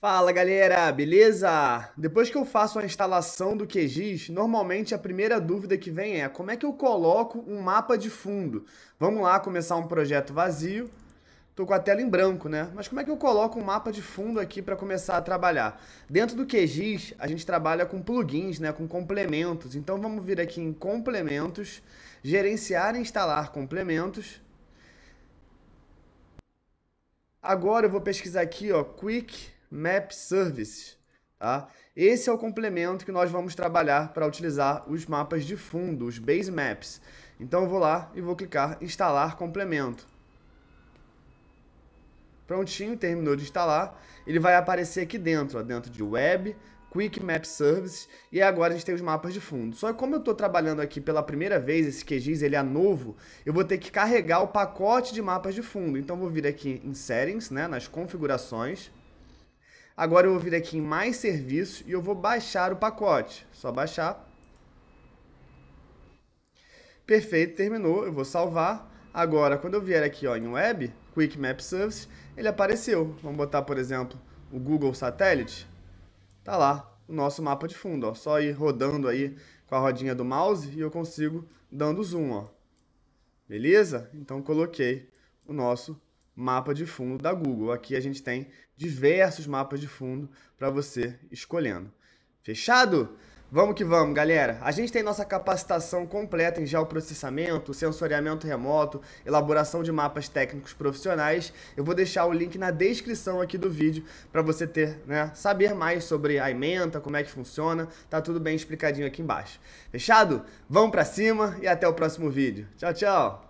Fala galera, beleza? Depois que eu faço a instalação do QGIS, normalmente a primeira dúvida que vem é como é que eu coloco um mapa de fundo? Vamos lá começar um projeto vazio. Tô com a tela em branco, né? Mas como é que eu coloco um mapa de fundo aqui para começar a trabalhar? Dentro do QGIS, a gente trabalha com plugins, né? Com complementos. Então vamos vir aqui em complementos, gerenciar e instalar complementos. Agora eu vou pesquisar aqui, ó, Quick Map Service. Tá? Esse é o complemento que nós vamos trabalhar para utilizar os mapas de fundo, os base maps. Então eu vou lá e vou clicar instalar complemento. Prontinho, terminou de instalar. Ele vai aparecer aqui dentro, ó, dentro de web, Quick Map Service e agora a gente tem os mapas de fundo. Só que como eu estou trabalhando aqui pela primeira vez, esse QGIS ele é novo, eu vou ter que carregar o pacote de mapas de fundo. Então vou vir aqui em Settings, né, nas configurações, Agora eu vou vir aqui em mais serviço e eu vou baixar o pacote. Só baixar. Perfeito, terminou. Eu vou salvar. Agora, quando eu vier aqui ó, em Web, Quick Map Service, ele apareceu. Vamos botar, por exemplo, o Google Satélite. Tá lá o nosso mapa de fundo. Ó. Só ir rodando aí com a rodinha do mouse e eu consigo dando zoom. Ó. Beleza? Então coloquei o nosso mapa de fundo da Google. Aqui a gente tem diversos mapas de fundo para você escolhendo. Fechado? Vamos que vamos, galera! A gente tem nossa capacitação completa em geoprocessamento, sensoriamento remoto, elaboração de mapas técnicos profissionais. Eu vou deixar o link na descrição aqui do vídeo para você ter, né, saber mais sobre a ementa, como é que funciona. Tá tudo bem explicadinho aqui embaixo. Fechado? Vamos para cima e até o próximo vídeo. Tchau, tchau!